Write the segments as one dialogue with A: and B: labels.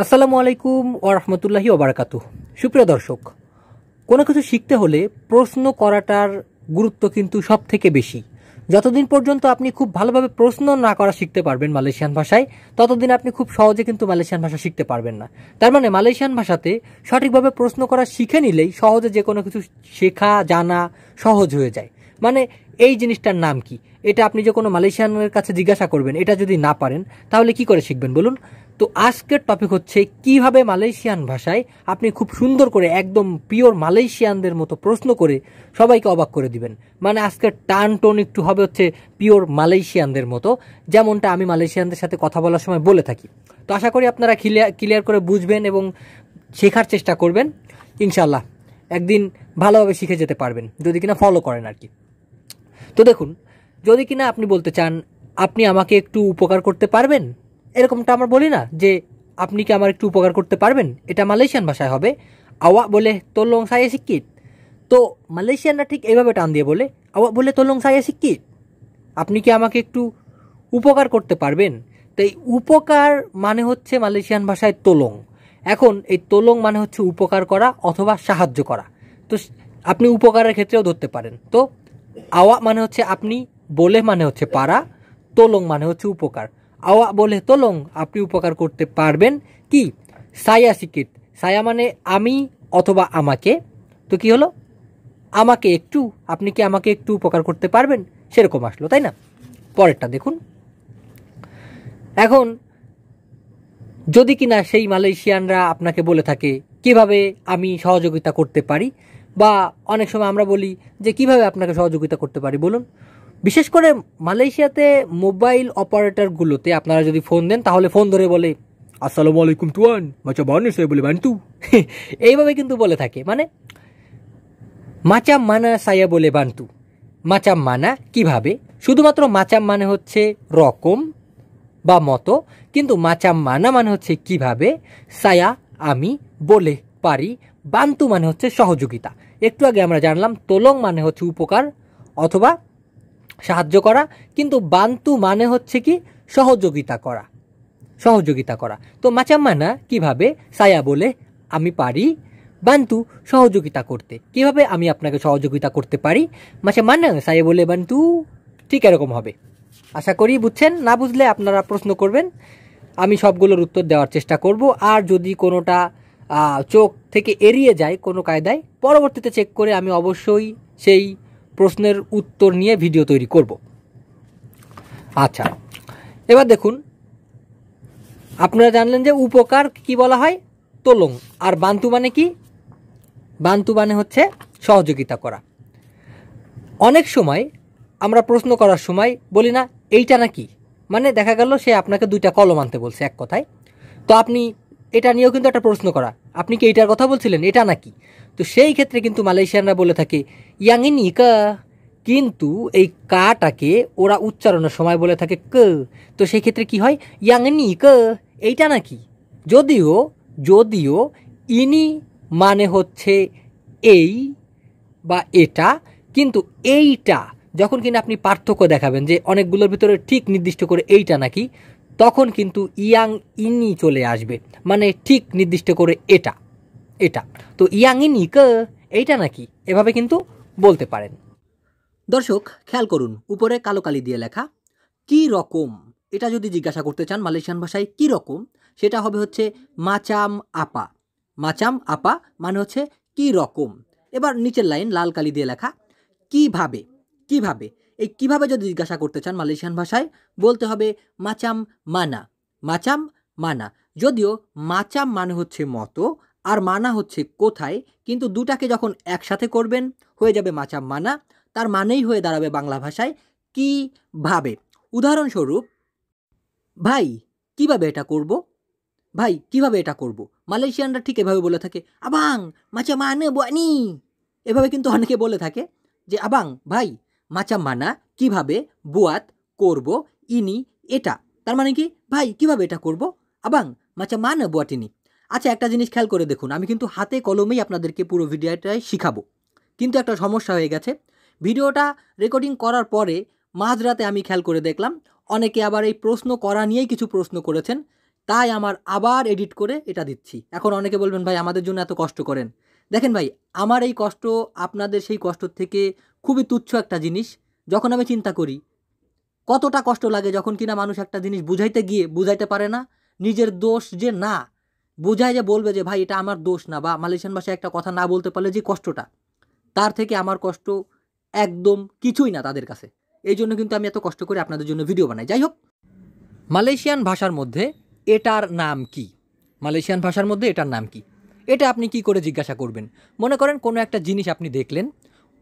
A: আসসালামু আলাইকুম ও রহমতুল্লাহি ওবরাকাতু সুপ্রিয় দর্শক কোনো কিছু শিখতে হলে প্রশ্ন করাটার গুরুত্ব কিন্তু সব থেকে বেশি যতদিন পর্যন্ত আপনি খুব ভালোভাবে প্রশ্ন না করা শিখতে পারবেন মালয়েশিয়ান ভাষায় ততদিন আপনি খুব সহজে কিন্তু মালয়েশিয়ান ভাষা শিখতে পারবেন না তার মানে মালয়েশিয়ান ভাষাতে সঠিকভাবে প্রশ্ন করা শিখে নিলেই সহজে যে কোনো কিছু শেখা জানা সহজ হয়ে যায় মানে এই জিনিসটার নাম কি এটা আপনি যে কোনো মালয়েশিয়ানের কাছে জিজ্ঞাসা করবেন এটা যদি না পারেন তাহলে কি করে শিখবেন বলুন তো আজকের টপিক হচ্ছে কিভাবে মালয়েশিয়ান ভাষায় আপনি খুব সুন্দর করে একদম পিওর মালয়েশিয়ানদের মতো প্রশ্ন করে সবাইকে অবাক করে দিবেন মানে আজকের টান টোন একটু হবে হচ্ছে পিওর মালয়েশিয়ানদের মতো যেমনটা আমি মালয়েশিয়ানদের সাথে কথা বলার সময় বলে থাকি তো আশা করি আপনারা ক্লিয়ার ক্লিয়ার করে বুঝবেন এবং শেখার চেষ্টা করবেন ইনশাল্লাহ একদিন ভালোভাবে শিখে যেতে পারবেন যদি কিনা ফলো করেন আর কি তো দেখুন যদি কিনা আপনি বলতে চান আপনি আমাকে একটু উপকার করতে পারবেন এরকমটা আমরা বলি না যে আপনি কি আমার একটু উপকার করতে পারবেন এটা মালয়েশিয়ান ভাষায় হবে আওয়া বলে তোলং সায়া শিক্ষিত তো মালয়েশিয়ানরা ঠিক এইভাবে টান দিয়ে বলে আওয়া বলে তোলং সায়া শিক্ষিত আপনি কি আমাকে একটু উপকার করতে পারবেন তো এই উপকার মানে হচ্ছে মালয়েশিয়ান ভাষায় তোলং এখন এই তোলং মানে হচ্ছে উপকার করা অথবা সাহায্য করা তো আপনি উপকারের ক্ষেত্রেও ধরতে পারেন তো আওয়া মানে হচ্ছে আপনি বলে মানে হচ্ছে পারা তোলং মানে হচ্ছে উপকার আওয়া বলে তোলং আপনি উপকার করতে পারবেন কি সায়া সিকিত সায়া মানে আমি অথবা আমাকে তো কি হলো আমাকে একটু আপনি কি আমাকে একটু উপকার করতে পারবেন সেরকম আসলো তাই না পরেরটা দেখুন এখন যদি কি না সেই মালয়েশিয়ানরা আপনাকে বলে থাকে কিভাবে আমি সহযোগিতা করতে পারি বা অনেক সময় আমরা বলি যে কিভাবে আপনাকে সহযোগিতা করতে পারি বলুন বিশেষ করে মালয়েশিয়াতে মোবাইল অপারেটরগুলোতে আপনারা যদি ফোন দেন তাহলে ফোন ধরে বলে আসসালামু আলাইকুম তুয়ান মাচা বানি সাহেব বলে বানতু এইভাবে কিন্তু বলে থাকে মানে মাচা মানা সায়া বলে বানতু মাচা মানা কিভাবে শুধুমাত্র মাচাম মানে হচ্ছে রকম বা মতো কিন্তু মাচাম মানা মানে হচ্ছে কিভাবে সায়া আমি বলে পারি বান্তু মানে হচ্ছে সহযোগিতা একটু আগে আমরা জানলাম তোলং মানে হচ্ছে উপকার অথবা সাহায্য করা কিন্তু বান্তু মানে হচ্ছে কি সহযোগিতা করা সহযোগিতা করা তো মাচাম্মানা কিভাবে সায়া বলে আমি পারি বান্তু সহযোগিতা করতে কিভাবে আমি আপনাকে সহযোগিতা করতে পারি না সায়া বলে বান্তু ঠিক এরকম হবে আশা করি বুঝছেন না বুঝলে আপনারা প্রশ্ন করবেন আমি সবগুলোর উত্তর দেওয়ার চেষ্টা করব আর যদি কোনোটা চোখ থেকে এড়িয়ে যায় কোনো কায়দায় পরবর্তীতে চেক করে আমি অবশ্যই সেই প্রশ্নের উত্তর নিয়ে ভিডিও তৈরি করব আচ্ছা এবার দেখুন আপনারা জানলেন যে উপকার কি বলা হয় তোলং আর বান্তু মানে কি বান্তু মানে হচ্ছে সহযোগিতা করা অনেক সময় আমরা প্রশ্ন করার সময় বলি না এইটা নাকি মানে দেখা গেল সে আপনাকে দুইটা কলম আনতে বলছে এক কথায় তো আপনি এটা নিয়েও কিন্তু একটা প্রশ্ন করা আপনি কি এটার কথা বলছিলেন এটা নাকি তো সেই ক্ষেত্রে কিন্তু মালয়েশিয়ানরা বলে থাকে ইয়াংইন ইকা কিন্তু এই কাটাকে ওরা উচ্চারণের সময় বলে থাকে ক তো সেই ক্ষেত্রে কি হয় ইয়াংনি ইক এইটা নাকি যদিও যদিও ইনি মানে হচ্ছে এই বা এটা কিন্তু এইটা যখন কিনা আপনি পার্থক্য দেখাবেন যে অনেকগুলোর ভিতরে ঠিক নির্দিষ্ট করে এইটা নাকি তখন কিন্তু ইয়াং ইনি চলে আসবে মানে ঠিক নির্দিষ্ট করে এটা এটা তো ইয়াং ইনি ক এইটা নাকি এভাবে কিন্তু বলতে পারেন দর্শক খেয়াল করুন উপরে কালো কালি দিয়ে লেখা কি রকম এটা যদি জিজ্ঞাসা করতে চান মালয়েশিয়ান ভাষায় কি রকম সেটা হবে হচ্ছে মাচাম আপা মাচাম আপা মানে হচ্ছে কি রকম এবার নিচের লাইন লাল কালি দিয়ে লেখা কিভাবে কিভাবে এই কিভাবে যদি জিজ্ঞাসা করতে চান মালয়েশিয়ান ভাষায় বলতে হবে মাচাম মানা মাচাম মানা যদিও মাচাম মানে হচ্ছে মতো আর মানা হচ্ছে কোথায় কিন্তু দুটাকে যখন একসাথে করবেন হয়ে যাবে মাচাম মানা তার মানেই হয়ে দাঁড়াবে বাংলা ভাষায় কীভাবে উদাহরণস্বরূপ ভাই কিভাবে এটা করব ভাই কিভাবে এটা করব মালয়েশিয়ানরা ঠিক এভাবে বলে থাকে আবাং মাচা মানে বানি এভাবে কিন্তু অনেকে বলে থাকে যে আবাং ভাই মাচাম্মানা কিভাবে বুয়াত করব ইনি এটা তার মানে কি ভাই কিভাবে এটা করব আবাং মাচাম্মানা বুয়াত ইনি আচ্ছা একটা জিনিস খেয়াল করে দেখুন আমি কিন্তু হাতে কলমেই আপনাদেরকে পুরো ভিডিওটাই শিখাবো কিন্তু একটা সমস্যা হয়ে গেছে ভিডিওটা রেকর্ডিং করার পরে মাঝরাতে আমি খেয়াল করে দেখলাম অনেকে আবার এই প্রশ্ন করা নিয়েই কিছু প্রশ্ন করেছেন তাই আমার আবার এডিট করে এটা দিচ্ছি এখন অনেকে বলবেন ভাই আমাদের জন্য এত কষ্ট করেন দেখেন ভাই আমার এই কষ্ট আপনাদের সেই কষ্ট থেকে খুবই তুচ্ছ একটা জিনিস যখন আমি চিন্তা করি কতটা কষ্ট লাগে যখন কিনা মানুষ একটা জিনিস বুঝাইতে গিয়ে বুঝাইতে পারে না নিজের দোষ যে না বোঝায় যে বলবে যে ভাই এটা আমার দোষ না বা মালয়েশিয়ান ভাষায় একটা কথা না বলতে পারলে যে কষ্টটা তার থেকে আমার কষ্ট একদম কিছুই না তাদের কাছে এই জন্য কিন্তু আমি এত কষ্ট করে আপনাদের জন্য ভিডিও বানাই যাই হোক মালয়েশিয়ান ভাষার মধ্যে এটার নাম কি মালয়েশিয়ান ভাষার মধ্যে এটার নাম কি এটা আপনি কি করে জিজ্ঞাসা করবেন মনে করেন কোনো একটা জিনিস আপনি দেখলেন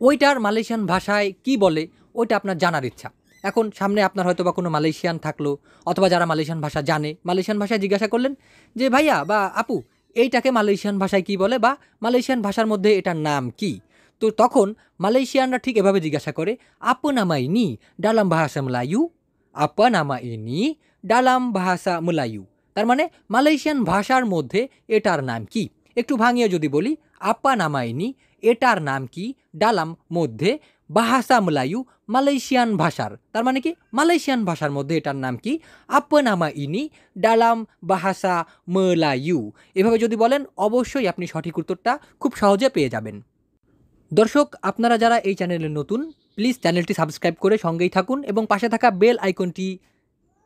A: ওইটার মালয়েশিয়ান ভাষায় কি বলে ওইটা আপনার জানার ইচ্ছা এখন সামনে আপনার হয়তো বা কোনো মালয়েশিয়ান থাকলো অথবা যারা মালয়েশিয়ান ভাষা জানে মালয়েশিয়ান ভাষায় জিজ্ঞাসা করলেন যে ভাইয়া বা আপু এইটাকে মালয়েশিয়ান ভাষায় কি বলে বা মালয়েশিয়ান ভাষার মধ্যে এটার নাম কি তো তখন মালয়েশিয়ানরা ঠিক এভাবে জিজ্ঞাসা করে আপু নামাই নি ডালাম ভাষা মুলায়ু আপা নামাই নি ডালাম ভাষা মুলায়ু তার মানে মালয়েশিয়ান ভাষার মধ্যে এটার নাম কি একটু ভাঙিয়ে যদি বলি আপা নামাইনি এটার নাম কি ডালাম মধ্যে বাহাসা মলায়ু মালয়েশিয়ান ভাষার তার মানে কি মালয়েশিয়ান ভাষার মধ্যে এটার নাম কি আপনামা ইনি ডালাম বাহাসা মলায়ু এভাবে যদি বলেন অবশ্যই আপনি সঠিক উত্তরটা খুব সহজে পেয়ে যাবেন দর্শক আপনারা যারা এই চ্যানেলে নতুন প্লিজ চ্যানেলটি সাবস্ক্রাইব করে সঙ্গেই থাকুন এবং পাশে থাকা বেল আইকনটি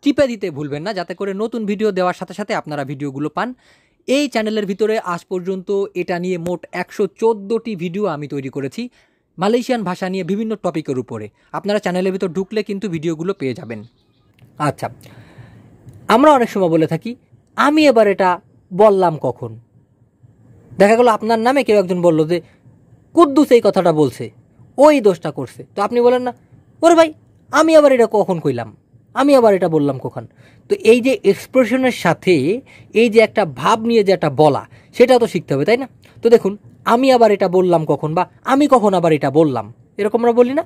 A: টিপে দিতে ভুলবেন না যাতে করে নতুন ভিডিও দেওয়ার সাথে সাথে আপনারা ভিডিওগুলো পান এই চ্যানেলের ভিতরে আজ পর্যন্ত এটা নিয়ে মোট একশো চোদ্দোটি ভিডিও আমি তৈরি করেছি মালয়েশিয়ান ভাষা নিয়ে বিভিন্ন টপিকের উপরে আপনারা চ্যানেলের ভিতর ঢুকলে কিন্তু ভিডিওগুলো পেয়ে যাবেন আচ্ছা আমরা অনেক সময় বলে থাকি আমি এবার এটা বললাম কখন দেখা গেল আপনার নামে কেউ একজন বলল যে কুদ্দুস এই কথাটা বলছে ওই দোষটা করছে তো আপনি বলেন না ওরে ভাই আমি আবার এটা কখন কইলাম আমি আবার এটা বললাম কখন তো এই যে এক্সপ্রেশনের সাথে এই যে একটা ভাব নিয়ে যে একটা বলা সেটা তো শিখতে হবে তাই না তো দেখুন আমি আবার এটা বললাম কখন বা আমি কখন আবার এটা বললাম এরকম আমরা বলি না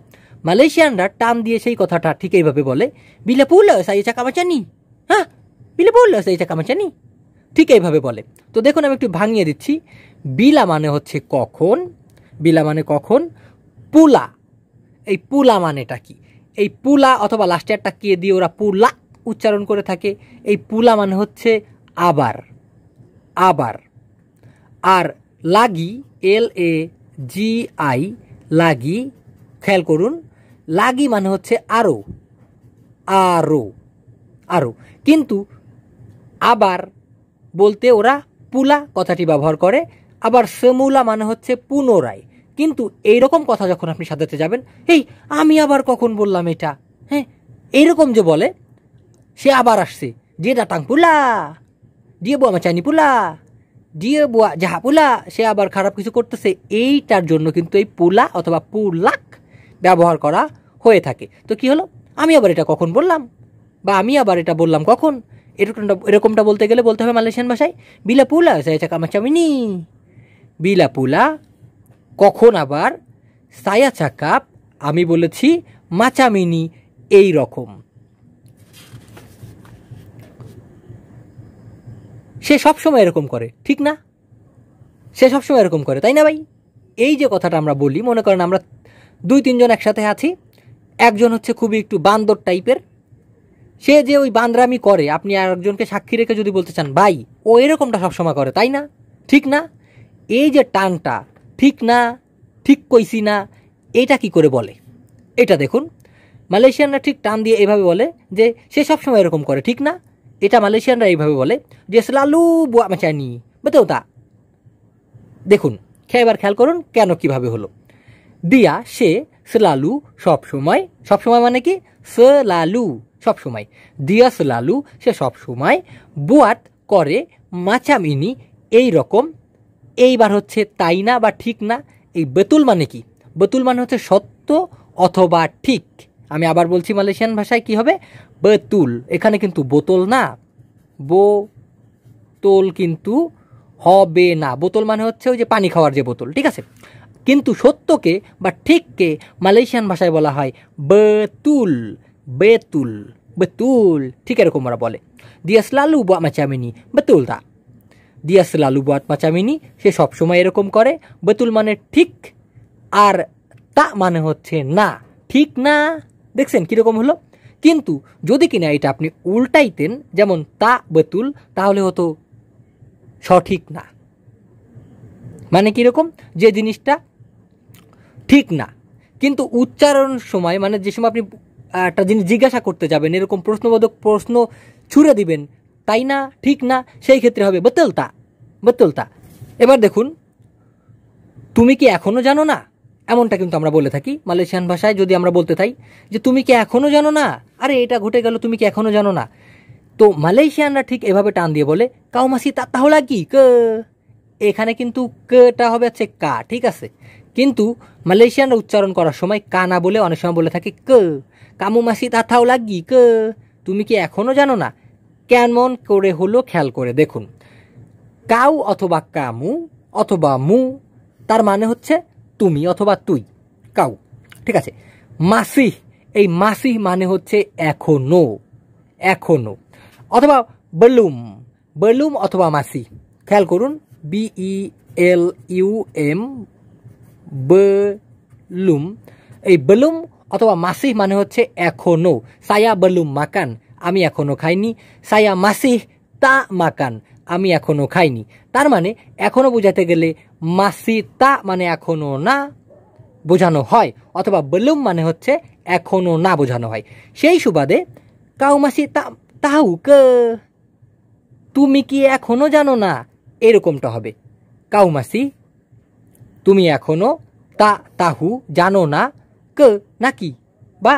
A: মালয়েশিয়ানরা টান দিয়ে সেই কথাটা ঠিক এইভাবে বলে বিলে পুল সাই চাকামাচানি হ্যাঁ বিলে পুল সাই চাকামাচানি ঠিক এইভাবে বলে তো দেখুন আমি একটু ভাঙিয়ে দিচ্ছি বিলা মানে হচ্ছে কখন বিলা মানে কখন পুলা এই পুলা মানেটা কি এই পুলা অথবা ইয়ারটা কে দিয়ে ওরা পুলা উচ্চারণ করে থাকে এই পুলা মানে হচ্ছে আবার আবার আর লাগি এল এ জি আই লাগি খেয়াল করুন লাগি মানে হচ্ছে আরও আরও আরও কিন্তু আবার বলতে ওরা পুলা কথাটি ব্যবহার করে আবার সেমুলা মানে হচ্ছে পুনরায় কিন্তু এই রকম কথা যখন আপনি সাজাতে যাবেন এই আমি আবার কখন বললাম এটা হ্যাঁ এইরকম যে বলে সে আবার আসছে যে ডাটাং পুলা দিয়ে বো আমার চাইনি পুলা দিয়ে বোয়া যাহা পুলা সে আবার খারাপ কিছু করতেছে এইটার জন্য কিন্তু এই পুলা অথবা পুলাক ব্যবহার করা হয়ে থাকে তো কি হলো আমি আবার এটা কখন বললাম বা আমি আবার এটা বললাম কখন এরকমটা এরকমটা বলতে গেলে বলতে হবে মালয়েশিয়ান ভাষায় বিলা পুলা চামিনি বিলা পুলা কখন আবার সায়া চাকাপ আমি বলেছি মাচামিনি এই রকম সে সবসময় এরকম করে ঠিক না সে সবসময় এরকম করে তাই না ভাই এই যে কথাটা আমরা বলি মনে করেন আমরা দুই তিনজন একসাথে আছি একজন হচ্ছে খুবই একটু বান্দর টাইপের সে যে ওই বান্দরামি করে আপনি আর একজনকে সাক্ষী রেখে যদি বলতে চান ভাই ও এরকমটা সবসময় করে তাই না ঠিক না এই যে টানটা ঠিক না ঠিক কইসি না এটা কি করে বলে এটা দেখুন মালয়েশিয়ানরা ঠিক টান দিয়ে এভাবে বলে যে সে সবসময় এরকম করে ঠিক না এটা মালয়েশিয়ানরা এইভাবে বলে যে সালু বুয়া মাচানি বুঝতেও তা দেখুন এবার খেয়াল করুন কেন কিভাবে হলো দিয়া সে সময় সবসময় সবসময় মানে কি সব সবসময় দিয়া সালু সে সবসময় বুয়াট করে মাচামিনি এই রকম এইবার হচ্ছে তাই না বা ঠিক না এই বেতুল মানে কি বেতুল মানে হচ্ছে সত্য অথবা ঠিক আমি আবার বলছি মালয়েশিয়ান ভাষায় কি হবে বেতুল এখানে কিন্তু বোতল না বোতল কিন্তু হবে না বোতল মানে হচ্ছে ওই যে পানি খাওয়ার যে বোতল ঠিক আছে কিন্তু সত্যকে বা ঠিককে মালয়েশিয়ান ভাষায় বলা হয় বেতুল বেতুল বেতুল ঠিক এরকম ওরা বলে দিয়াস লালু বা চামিনি বেতুল দা দিয়াস লালু বাত পাচামিনি সে সবসময় এরকম করে বেতুল মানে ঠিক আর তা মানে হচ্ছে না ঠিক না দেখছেন কীরকম হলো কিন্তু যদি কিনা এটা আপনি উল্টাইতেন যেমন তা বেতুল তাহলে হতো সঠিক না মানে কীরকম যে জিনিসটা ঠিক না কিন্তু উচ্চারণ সময় মানে যে সময় আপনি একটা জিনিস জিজ্ঞাসা করতে যাবেন এরকম প্রশ্নবোধক প্রশ্ন ছুড়ে দিবেন তাই না ঠিক না সেই ক্ষেত্রে হবে বতলতা বতলতা এবার দেখুন তুমি কি এখনও জানো না এমনটা কিন্তু আমরা বলে থাকি মালয়েশিয়ান ভাষায় যদি আমরা বলতে থাই যে তুমি কি এখনও জানো না আরে এটা ঘটে গেল তুমি কি এখনও জানো না তো মালয়েশিয়ানরা ঠিক এভাবে টান দিয়ে বলে কাউমাসি তাহলে কি ক এখানে কিন্তু কটা হবে হচ্ছে কা ঠিক আছে কিন্তু মালয়েশিয়ানরা উচ্চারণ করার সময় কা না বলে অনেক সময় বলে থাকে ক কামু মাসি তাথাও লাগি ক তুমি কি এখনও জানো না কেমন করে হলো খেয়াল করে দেখুন কাউ অথবা কামু অথবা মু তার মানে হচ্ছে তুমি অথবা তুই কাউ ঠিক আছে মাসিহ এই মাসিহ মানে হচ্ছে এখনো এখনো অথবা বলুম বলুম অথবা মাসি খেয়াল করুন বিই এল ইউ এম বলুম এই বলুম অথবা মাসিহ মানে হচ্ছে এখনো সায়া বলুম মাকান আমি এখনও খাইনি সায়া মাসিহ তা মাকান আমি এখনও খাইনি তার মানে এখনও বোঝাতে গেলে মাসি তা মানে এখনও না বোঝানো হয় অথবা বলুম মানে হচ্ছে এখনও না বোঝানো হয় সেই সুবাদে কাউমাসি তা তাহু ক তুমি কি এখনও জানো না এরকমটা হবে কাউমাসি তুমি এখনও তা তাহু জানো না ক নাকি বা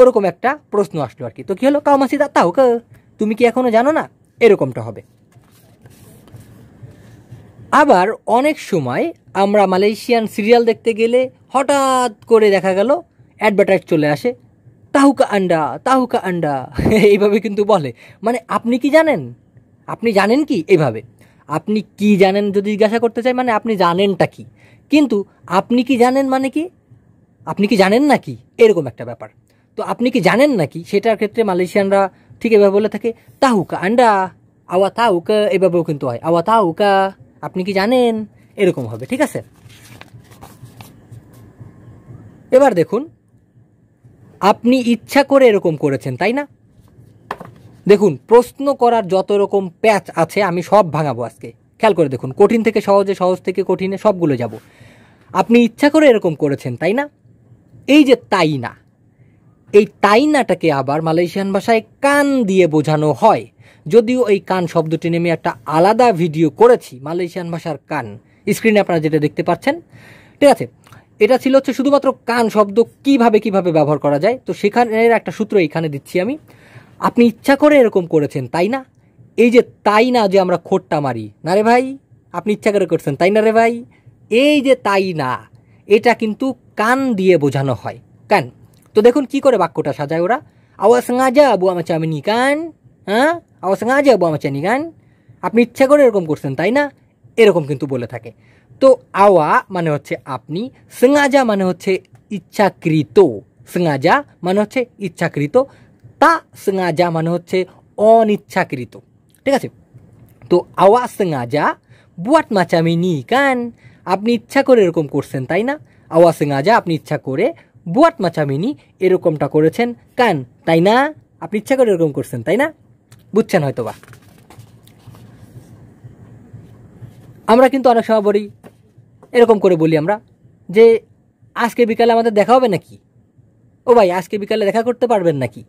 A: ওরকম একটা প্রশ্ন আসলো আর কি তো কি হলো কাউমাসি দা তাও তুমি কি এখনো জানো না এরকমটা হবে আবার অনেক সময় আমরা মালয়েশিয়ান সিরিয়াল দেখতে গেলে হঠাৎ করে দেখা গেল অ্যাডভার্টাইজ চলে আসে তাহুকা আন্ডা তাহুকা আন্ডা এইভাবে কিন্তু বলে মানে আপনি কি জানেন আপনি জানেন কি এইভাবে আপনি কি জানেন যদি জিজ্ঞাসা করতে চাই মানে আপনি জানেনটা কি কিন্তু আপনি কি জানেন মানে কি আপনি কি জানেন না কি এরকম একটা ব্যাপার তো আপনি কি জানেন নাকি সেটার ক্ষেত্রে মালয়েশিয়ানরা ঠিক এভাবে বলে থাকে তাহুকা আন্ডা আওয়া তাহুকা এভাবেও কিন্তু হয় আওয়া তাহুকা আপনি কি জানেন এরকম হবে ঠিক আছে এবার দেখুন আপনি ইচ্ছা করে এরকম করেছেন তাই না দেখুন প্রশ্ন করার যত রকম প্যাচ আছে আমি সব ভাঙাবো আজকে খেয়াল করে দেখুন কঠিন থেকে সহজে সহজ থেকে কঠিনে সবগুলো যাব আপনি ইচ্ছা করে এরকম করেছেন তাই না এই যে তাই না এই টাইনাটাকে আবার মালয়েশিয়ান ভাষায় কান দিয়ে বোঝানো হয় যদিও এই কান শব্দটি নিয়ে আমি একটা আলাদা ভিডিও করেছি মালয়েশিয়ান ভাষার কান স্ক্রিনে আপনারা যেটা দেখতে পাচ্ছেন ঠিক আছে এটা ছিল হচ্ছে শুধুমাত্র কান শব্দ কিভাবে কিভাবে ব্যবহার করা যায় তো সেখানের একটা সূত্র এখানে দিচ্ছি আমি আপনি ইচ্ছা করে এরকম করেছেন তাই না এই যে তাই না যে আমরা খোট্টা মারি না রে ভাই আপনি ইচ্ছা করে করছেন তাই না রে ভাই এই যে তাই না এটা কিন্তু কান দিয়ে বোঝানো হয় কান তো দেখুন কি করে বাক্যটা সাজায় ওরা আওয়া সাজা বুয়া মাচা আমি নিকান হ্যাঁ আওয়া আবু বুয়া মাচা নিকান আপনি ইচ্ছা করে এরকম করছেন তাই না এরকম কিন্তু বলে থাকে তো আওয়া মানে হচ্ছে আপনি সঙ্গাজা মানে হচ্ছে ইচ্ছাকৃত সঙ্গাজা মানে হচ্ছে ইচ্ছাকৃত তা সঙ্গাজা মানে হচ্ছে অনিচ্ছাকৃত ঠিক আছে তো আওয়া সঙ্গাজা বুয়াট মাচামি নি কান আপনি ইচ্ছা করে এরকম করছেন তাই না আওয়া সঙ্গাজা আপনি ইচ্ছা করে বুয়াট মাচামিনি এরকমটা করেছেন কান তাই না আপনি ইচ্ছা করে এরকম করছেন তাই না বুঝছেন হয়তো বা আমরা কিন্তু অনেক সময় বলি এরকম করে বলি আমরা যে আজকে বিকালে আমাদের দেখা হবে নাকি ও ভাই আজকে বিকালে দেখা করতে পারবেন নাকি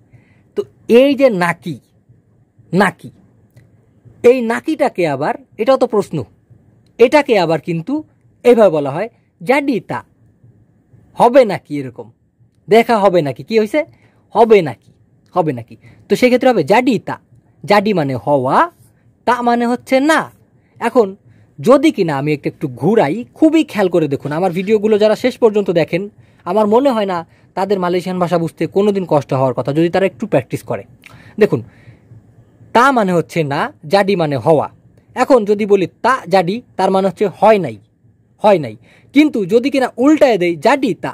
A: তো এই যে নাকি নাকি এই নাকিটাকে আবার এটাও তো প্রশ্ন এটাকে আবার কিন্তু এভাবে বলা হয় জাডিতা হবে নাকি এরকম দেখা হবে নাকি কি হয়েছে হবে নাকি হবে নাকি তো সেক্ষেত্রে হবে জাডি তা জাডি মানে হওয়া তা মানে হচ্ছে না এখন যদি কি না আমি একটু একটু ঘুরাই খুবই খেয়াল করে দেখুন আমার ভিডিওগুলো যারা শেষ পর্যন্ত দেখেন আমার মনে হয় না তাদের মালয়েশিয়ান ভাষা বুঝতে কোনো দিন কষ্ট হওয়ার কথা যদি তারা একটু প্র্যাকটিস করে দেখুন তা মানে হচ্ছে না জাডি মানে হওয়া এখন যদি বলি তা জাডি তার মানে হচ্ছে হয় নাই হয় নাই কিন্তু যদি কিনা উল্টায় দেয় যাটি তা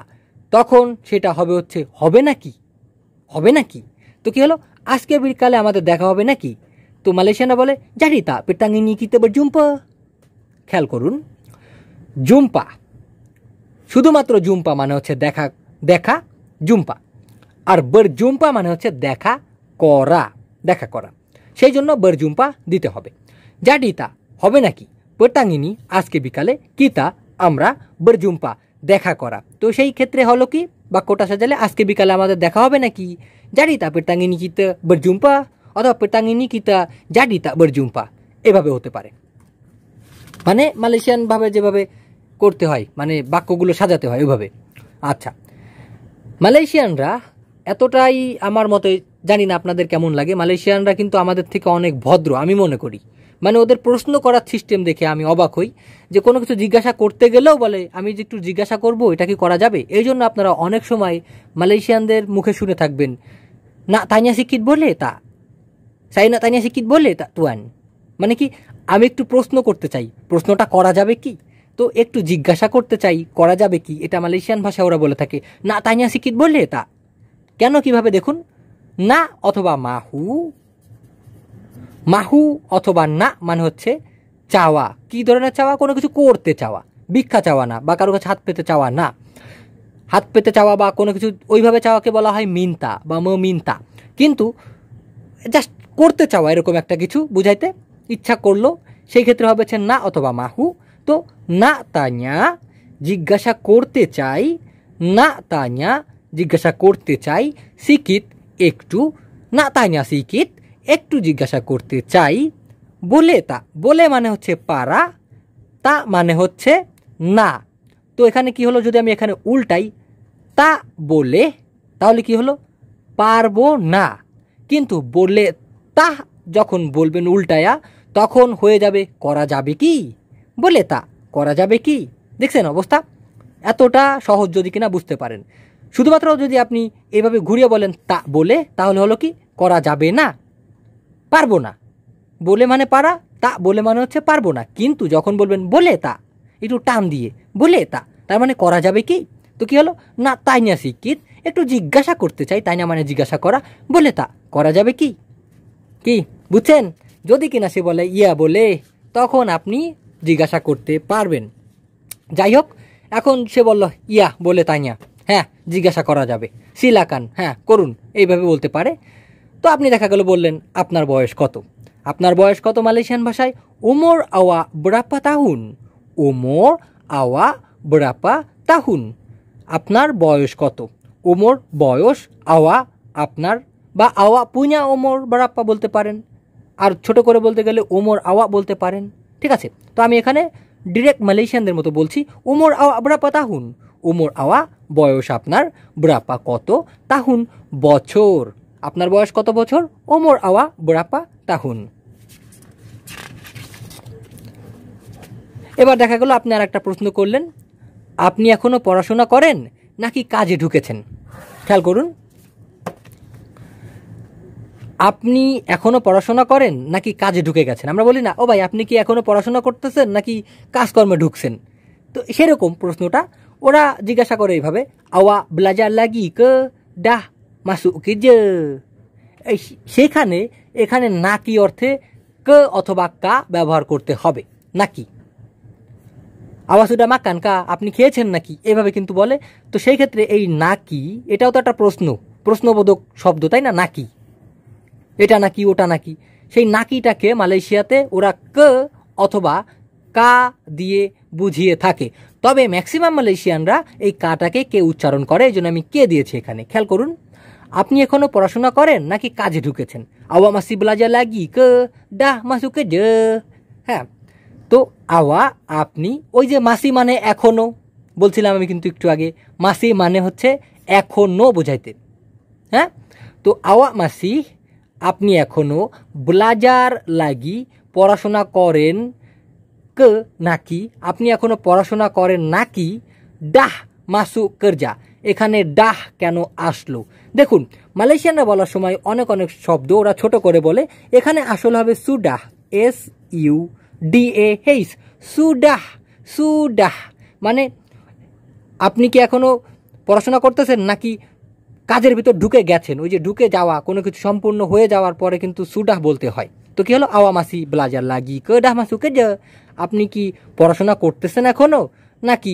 A: তখন সেটা হবে হচ্ছে হবে নাকি হবে নাকি তো কী হলো আজকে বিকালে আমাদের দেখা হবে নাকি তো মালয়েশিয়ানা বলে যাটি তা নিয়ে কিতে বা জুম্পা খেয়াল করুন জুম্পা শুধুমাত্র জুম্পা মানে হচ্ছে দেখা দেখা জুম্পা আর বর জুম্পা মানে হচ্ছে দেখা করা দেখা করা সেই জন্য জুম্পা দিতে হবে তা হবে নাকি petang আজকে বিকালে কিতা আমরা বরজুম্পা দেখা করা তো সেই ক্ষেত্রে হলো কি বাক্যটা সাজালে আজকে বিকালে আমাদের দেখা হবে নাকি জাড়িতা তা পেটাঙ্গিনী কিতা বরজুম্পা অথবা পেটাঙ্গিনী কিতা জানি তা এভাবে হতে পারে মানে মালয়েশিয়ানভাবে যেভাবে করতে হয় মানে বাক্যগুলো সাজাতে হয় ওইভাবে আচ্ছা মালয়েশিয়ানরা এতটাই আমার মতে জানি না আপনাদের কেমন লাগে মালয়েশিয়ানরা কিন্তু আমাদের থেকে অনেক ভদ্র আমি মনে করি মানে ওদের প্রশ্ন করার সিস্টেম দেখে আমি অবাক হই যে কোনো কিছু জিজ্ঞাসা করতে গেলেও বলে আমি যে একটু জিজ্ঞাসা করব এটা কি করা যাবে এই জন্য আপনারা অনেক সময় মালয়েশিয়ানদের মুখে শুনে থাকবেন না তাইনিয়া শিক্ষিত বলে তা চাই না তাইনিয়া শিক্ষিত বলে তা তুয়ান মানে কি আমি একটু প্রশ্ন করতে চাই প্রশ্নটা করা যাবে কি তো একটু জিজ্ঞাসা করতে চাই করা যাবে কি এটা মালয়েশিয়ান ভাষায় ওরা বলে থাকে না তাইনিয়া শিক্ষিত বলে তা কেন কিভাবে দেখুন না অথবা মাহু মাহু অথবা না মানে হচ্ছে চাওয়া কি ধরনের চাওয়া কোনো কিছু করতে চাওয়া ভিক্ষা চাওয়া না বা কারো কাছে হাত পেতে চাওয়া না হাত পেতে চাওয়া বা কোনো কিছু ওইভাবে চাওয়াকে বলা হয় মিনতা বা ম মিনতা কিন্তু জাস্ট করতে চাওয়া এরকম একটা কিছু বুঝাইতে ইচ্ছা করলো সেই ক্ষেত্রে হবে না অথবা মাহু তো না তাঞা জিজ্ঞাসা করতে চাই না তাঞা জিজ্ঞাসা করতে চাই সিকিত একটু না তাঞা সিকিত একটু জিজ্ঞাসা করতে চাই বলে তা বলে মানে হচ্ছে পারা তা মানে হচ্ছে না তো এখানে কি হলো যদি আমি এখানে উল্টাই তা বলে তাহলে কি হলো পারবো না কিন্তু বলে তা যখন বলবেন উল্টায়া তখন হয়ে যাবে করা যাবে কি বলে তা করা যাবে কি দেখছেন অবস্থা এতটা সহজ যদি কিনা বুঝতে পারেন শুধুমাত্র যদি আপনি এভাবে ঘুরিয়ে বলেন তা বলে তাহলে হলো কি করা যাবে না পারবো না বলে মানে পারা তা বলে মানে হচ্ছে পারবো না কিন্তু যখন বলবেন বলে তা একটু টান দিয়ে বলে তা তার মানে করা যাবে কি তো কী হলো না তাই না শিক্ষিত একটু জিজ্ঞাসা করতে চাই তাই না মানে জিজ্ঞাসা করা বলে তা করা যাবে কি কি বুঝছেন যদি কিনা সে বলে ইয়া বলে তখন আপনি জিজ্ঞাসা করতে পারবেন যাই হোক এখন সে বলল ইয়া বলে তাইয়া হ্যাঁ জিজ্ঞাসা করা যাবে শিলাকান হ্যাঁ করুন এইভাবে বলতে পারে তো আপনি দেখা গেল বললেন আপনার বয়স কত আপনার বয়স কত মালয়েশিয়ান ভাষায় ওমর আওয়া বুড়াপ্পা তাহুন ওমর আওয়া বুড়াপ্পা তাহুন আপনার বয়স কত ওমর বয়স আওয়া আপনার বা আওয়া পুঁয়া ওমর বুড়াপ্পা বলতে পারেন আর ছোট করে বলতে গেলে ওমর আওয়া বলতে পারেন ঠিক আছে তো আমি এখানে ডিরেক্ট মালয়েশিয়ানদের মতো বলছি ওমর আওয়া বুড়াপ্পা তাহুন ওমর আওয়া বয়স আপনার বুড়াপ্পা কত তাহুন বছর আপনার বয়স কত বছর ওমর আওয়া বুড়াপা তাহুন এবার দেখা গেল আপনি আর একটা প্রশ্ন করলেন আপনি এখনও পড়াশোনা করেন নাকি কাজে ঢুকেছেন খেয়াল করুন আপনি এখনও পড়াশোনা করেন নাকি কাজে ঢুকে গেছেন আমরা বলি না ও ভাই আপনি কি এখনও পড়াশোনা করতেছেন নাকি কাজকর্মে ঢুকছেন তো সেরকম প্রশ্নটা ওরা জিজ্ঞাসা করে এইভাবে আওয়া ব্লাজার লাগি ক ডাহ মাসু কিজ এই সেখানে এখানে নাকি অর্থে ক অথবা কা ব্যবহার করতে হবে নাকি আওয়াসুডা মাকান কা আপনি খেয়েছেন নাকি এভাবে কিন্তু বলে তো সেই ক্ষেত্রে এই নাকি এটাও তো একটা প্রশ্ন প্রশ্নবোধক শব্দ তাই না নাকি এটা নাকি ওটা নাকি সেই নাকিটাকে মালয়েশিয়াতে ওরা ক অথবা কা দিয়ে বুঝিয়ে থাকে তবে ম্যাক্সিমাম মালয়েশিয়ানরা এই কাটাকে কে উচ্চারণ করে এই জন্য আমি কে দিয়েছি এখানে খেয়াল করুন আপনি এখনও পড়াশোনা করেন নাকি কাজে ঢুকেছেন আওয়া মাসি ব্লাজা লাগি ক ডাহ মাসুকে ড হ্যাঁ তো আওয়া আপনি ওই যে মাসি মানে এখনও বলছিলাম আমি কিন্তু একটু আগে মাসি মানে হচ্ছে এখনও বোঝাইতে হ্যাঁ তো আওয়া মাসি আপনি এখনও ব্লাজার লাগি পড়াশোনা করেন ক নাকি আপনি এখনও পড়াশোনা করেন নাকি ডাহ মাসু করজা এখানে ডাহ কেন আসলো দেখুন মালয়েশিয়ানরা বলার সময় অনেক অনেক শব্দ ওরা ছোট করে বলে এখানে আসলে হবে সুডাহ S U D A H সুডাহ সুডাহ মানে আপনি কি এখনও পড়াশোনা করতেছেন নাকি কাজের ভিতর ঢুকে গেছেন ওই যে ঢুকে যাওয়া কোনো কিছু সম্পূর্ণ হয়ে যাওয়ার পরে কিন্তু সুডাহ বলতে হয় তো কি হলো আওয়ামাসি ব্লাজার লাগি মাসু কে যে আপনি কি পড়াশোনা করতেছেন এখনও নাকি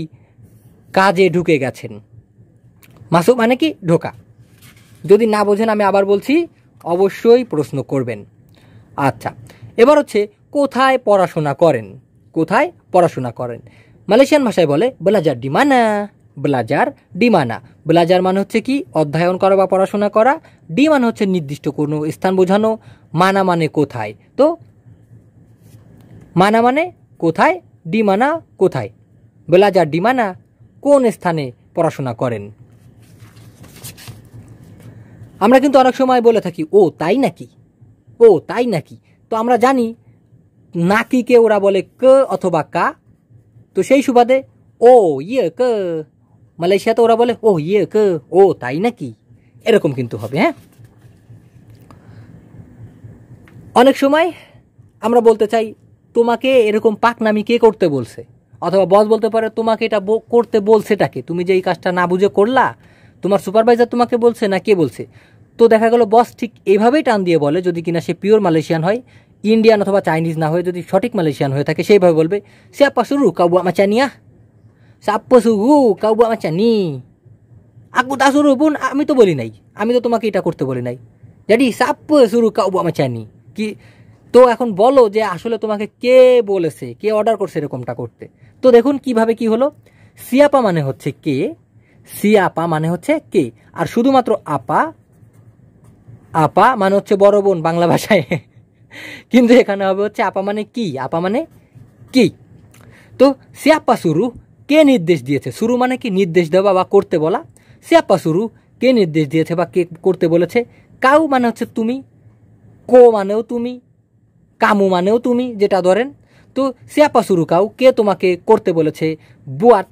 A: কাজে ঢুকে গেছেন মাসুক মানে কি ঢোকা যদি না বোঝেন আমি আবার বলছি অবশ্যই প্রশ্ন করবেন আচ্ছা এবার হচ্ছে কোথায় পড়াশোনা করেন কোথায় পড়াশোনা করেন মালয়েশিয়ান ভাষায় বলে ব্লাজার ডিমানা ব্লাজার ডিমানা ব্লাজার মানে হচ্ছে কি অধ্যয়ন করা বা পড়াশোনা করা ডি মানে হচ্ছে নির্দিষ্ট কোনো স্থান বোঝানো মানা মানে কোথায় তো মানা মানে কোথায় ডিমানা কোথায় ব্লাজার ডিমানা কোন স্থানে পড়াশোনা করেন আমরা কিন্তু অনেক সময় বলে থাকি ও তাই নাকি ও তাই নাকি তো আমরা জানি নাকিকে ওরা বলে ক অথবা কা তো সেই সুবাদে ও ইয়ে ক মালয়েশিয়াতে ওরা বলে ও ইয়ে ক ও তাই নাকি এরকম কিন্তু হবে হ্যাঁ অনেক সময় আমরা বলতে চাই তোমাকে এরকম নামি কে করতে বলছে অথবা বস বলতে পারে তোমাকে এটা করতে বলছেটাকে তুমি যে এই কাজটা না বুঝে করলা তোমার সুপারভাইজার তোমাকে বলছে না কে বলছে তো দেখা গেল বস ঠিক এইভাবেই টান দিয়ে বলে যদি কিনা সে পিওর মালয়েশিয়ান হয় ইন্ডিয়ান অথবা চাইনিজ না হয়ে যদি সঠিক মালয়েশিয়ান হয়ে থাকে সেইভাবে বলবে আপা সুরু কাবু আমা চানিয়া সাপ্প সুগু কাবু আমা চানি আকু তা সুরু বোন আমি তো বলি নাই আমি তো তোমাকে এটা করতে বলি নাই জানি সাপ্প সুরু কাবু আমা চানি কি তো এখন বলো যে আসলে তোমাকে কে বলেছে কে অর্ডার করছে এরকমটা করতে তো দেখুন কিভাবে কি হলো সিয়াপা মানে হচ্ছে কে সি আপা মানে হচ্ছে কে আর শুধুমাত্র আপা আপা মানে হচ্ছে বড় বোন বাংলা ভাষায় কিন্তু এখানে হবে হচ্ছে আপা মানে কি আপা মানে কি তো সিয়াপ্পা শুরু কে নির্দেশ দিয়েছে শুরু মানে কি নির্দেশ দেওয়া বা করতে বলা সিয়াপ্পা শুরু কে নির্দেশ দিয়েছে বা কে করতে বলেছে কাউ মানে হচ্ছে তুমি কো মানেও তুমি কামু মানেও তুমি যেটা ধরেন তো সিয়াপ্পা শুরু কাউ কে তোমাকে করতে বলেছে বুয়াত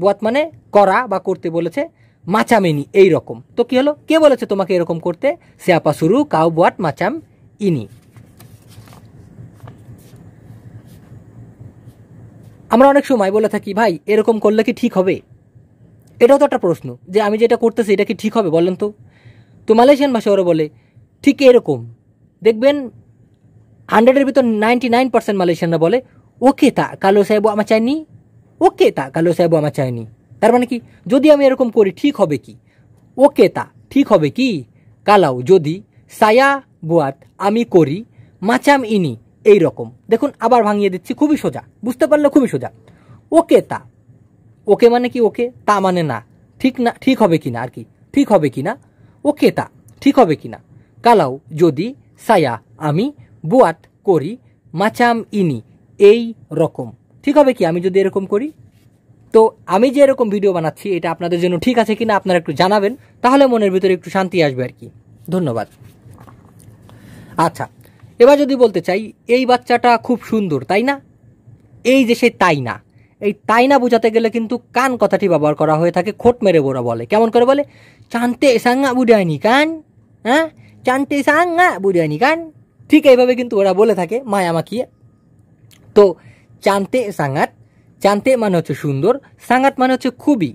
A: বোয়াত মানে করা বা করতে বলেছে মাচামেনি এই রকম তো কি হলো কে বলেছে তোমাকে এরকম করতে সেয়াপা শুরু কাউ বুয়াট মাচাম ইনি আমরা অনেক সময় বলে থাকি ভাই এরকম করলে কি ঠিক হবে এটাও তো একটা প্রশ্ন যে আমি যেটা করতেছি এটা কি ঠিক হবে বলেন তো তো মালয়েশিয়ান ভাষা ওরা বলে ঠিক এরকম দেখবেন হান্ড্রেডের ভিতর নাইনটি নাইন পার্সেন্ট মালয়েশিয়ানরা বলে ওকে তা কালো সাহেব আমার চাইনি ওকে তা কালো সাহেব আমার চায়নি তার মানে কি যদি আমি এরকম করি ঠিক হবে কি ওকে তা ঠিক হবে কি কালাও যদি সায়া বুয়াত আমি করি মাচাম ইনি এই রকম দেখুন আবার ভাঙিয়ে দিচ্ছি খুবই সোজা বুঝতে পারলে খুবই সোজা ওকে তা ওকে মানে কি ওকে তা মানে না ঠিক না ঠিক হবে কি না আর কি ঠিক হবে কি না ওকে তা ঠিক হবে কি না কালাও যদি সায়া আমি বুয়াত করি মাচাম ইনি এই রকম ঠিক হবে কি আমি যদি এরকম করি তো আমি যে এরকম ভিডিও বানাচ্ছি এটা আপনাদের জন্য ঠিক আছে কিনা আপনারা একটু জানাবেন তাহলে মনের ভিতরে একটু শান্তি আসবে আর কি ধন্যবাদ আচ্ছা এবার যদি বলতে চাই এই বাচ্চাটা খুব সুন্দর তাই না এই যে সে তাই না এই তাই না বোঝাতে গেলে কিন্তু কান কথাটি ব্যবহার করা হয়ে থাকে খোট মেরে বোরা বলে কেমন করে বলে চানতে সাঙ্গা বুড়ায়নি কান হ্যাঁ চানতে সাঙ্গা বুড়ায়নি কান ঠিক এইভাবে কিন্তু ওরা বলে থাকে মায়া মাখিয়ে তো cantik সাঙ্গাত cantik মানে হচ্ছে সুন্দর সাঙ্গাত মানে হচ্ছে খুবই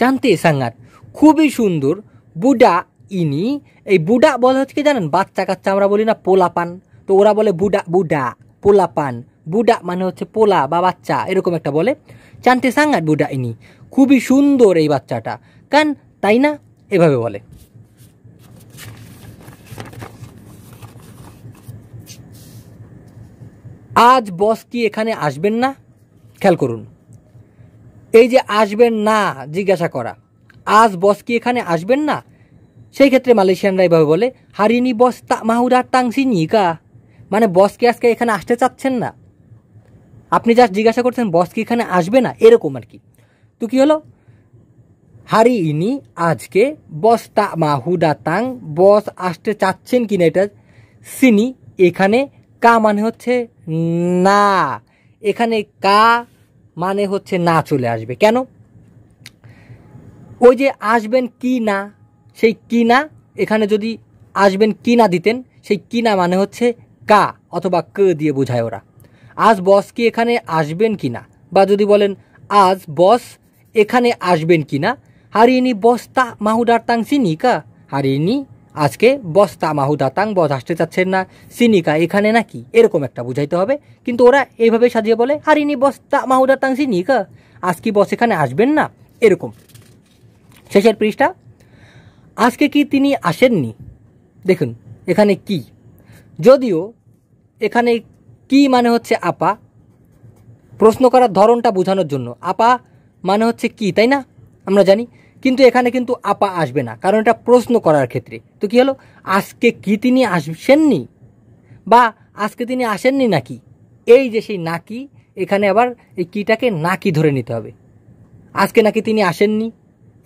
A: cantik সাঙ্গাত খুবই সুন্দর বুডা ইনি এই বুডা বলে হচ্ছে কি জানেন বাচ্চা কাচ্চা আমরা বলি না পোলাপান তো ওরা বলে বুডা বুডা পোলাপান বুডা মানে হচ্ছে পোলা বা বাচ্চা এরকম একটা বলে চান্তে সাঙাত বুডা ইনি খুবই সুন্দর এই বাচ্চাটা কান তাই না এভাবে বলে আজ বস কি এখানে আসবেন না খেয়াল করুন এই যে আসবেন না জিজ্ঞাসা করা আজ বস কি এখানে আসবেন না সেই ক্ষেত্রে মালয়েশিয়ানরা এভাবে বলে হারিনি বস তা মাহুরা তাংসি নিকা মানে বস কি আজকে এখানে আসতে চাচ্ছেন না আপনি যা জিজ্ঞাসা করছেন বস কি এখানে আসবে না এরকম আর কি তো কী হলো হারি ইনি আজকে বস তা মাহুদা তাং বস আসতে চাচ্ছেন কিনা এটা সিনি এখানে কা মানে হচ্ছে না এখানে কা মানে হচ্ছে না চলে আসবে কেন ওই যে আসবেন কি না সেই কি না এখানে যদি আসবেন কি না দিতেন সেই কি না মানে হচ্ছে কা অথবা ক দিয়ে বোঝায় ওরা আজ বস কি এখানে আসবেন কি না বা যদি বলেন আজ বস এখানে আসবেন কি না হারিয়ে নি বস্তা মাহুদার তাংসি কা হারিয়ে নি আজকে বস্তা মাহুদা তাং বস আসতে চাচ্ছেন না সিনিকা এখানে নাকি এরকম একটা বুঝাইতে হবে কিন্তু ওরা এইভাবে সাজিয়ে বলে হারিনি বস্তা মাহুদা তাং সিনিকা আজ কি বস এখানে আসবেন না এরকম শেষের পৃষ্ঠা আজকে কি তিনি আসেননি দেখুন এখানে কি যদিও এখানে কি মানে হচ্ছে আপা প্রশ্ন করার ধরনটা বোঝানোর জন্য আপা মানে হচ্ছে কি তাই না আমরা জানি কিন্তু এখানে কিন্তু আপা আসবে না কারণ এটা প্রশ্ন করার ক্ষেত্রে তো কী হলো আজকে কি তিনি আসেননি বা আজকে তিনি আসেননি নাকি এই যে সেই নাকি এখানে আবার এই কিটাকে নাকি ধরে নিতে হবে আজকে নাকি তিনি আসেননি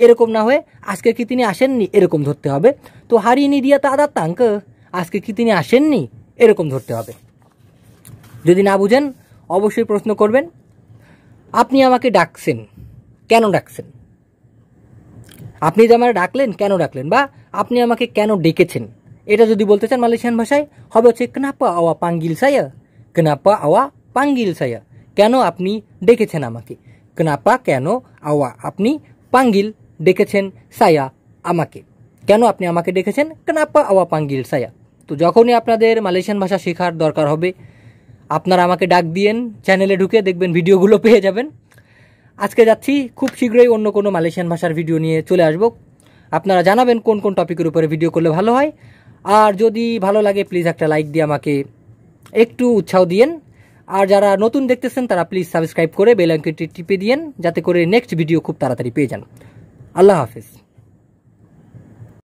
A: এরকম না হয়ে আজকে কি তিনি আসেননি এরকম ধরতে হবে তো হারিয়ে দিয়া আদার তাঙ্ক আজকে কি তিনি আসেননি এরকম ধরতে হবে যদি না বুঝেন অবশ্যই প্রশ্ন করবেন আপনি আমাকে ডাকছেন কেন ডাকছেন আপনি যে আমার ডাকলেন কেন ডাকলেন বা আপনি আমাকে কেন ডেকেছেন এটা যদি বলতে চান মালয়েশিয়ান ভাষায় হবে হচ্ছে কেনাপা আওয়া পাঙ্গিল সায়া কেনাপা আওয়া পাঙ্গিল সায়া কেন আপনি ডেকেছেন আমাকে কেনাপা কেন আওয়া আপনি পাঙ্গিল ডেকেছেন সায়া আমাকে কেন আপনি আমাকে ডেকেছেন কেনাপা আওয়া পাঙ্গিল সায়া তো যখনই আপনাদের মালয়েশিয়ান ভাষা শেখার দরকার হবে আপনারা আমাকে ডাক দিয়েন চ্যানেলে ঢুকে দেখবেন ভিডিওগুলো পেয়ে যাবেন আজকে যাচ্ছি খুব শীঘ্রই অন্য কোনো মালয়েশিয়ান ভাষার ভিডিও নিয়ে চলে আসব আপনারা জানাবেন কোন কোন টপিকের উপরে ভিডিও করলে ভালো হয় আর যদি ভালো লাগে প্লিজ একটা লাইক দিয়ে আমাকে একটু উৎসাহ দিয়েন আর যারা নতুন দেখতেছেন তারা প্লিজ সাবস্ক্রাইব করে বেল টিপে দিয়েন যাতে করে নেক্সট ভিডিও খুব তাড়াতাড়ি পেয়ে যান আল্লাহ হাফিজ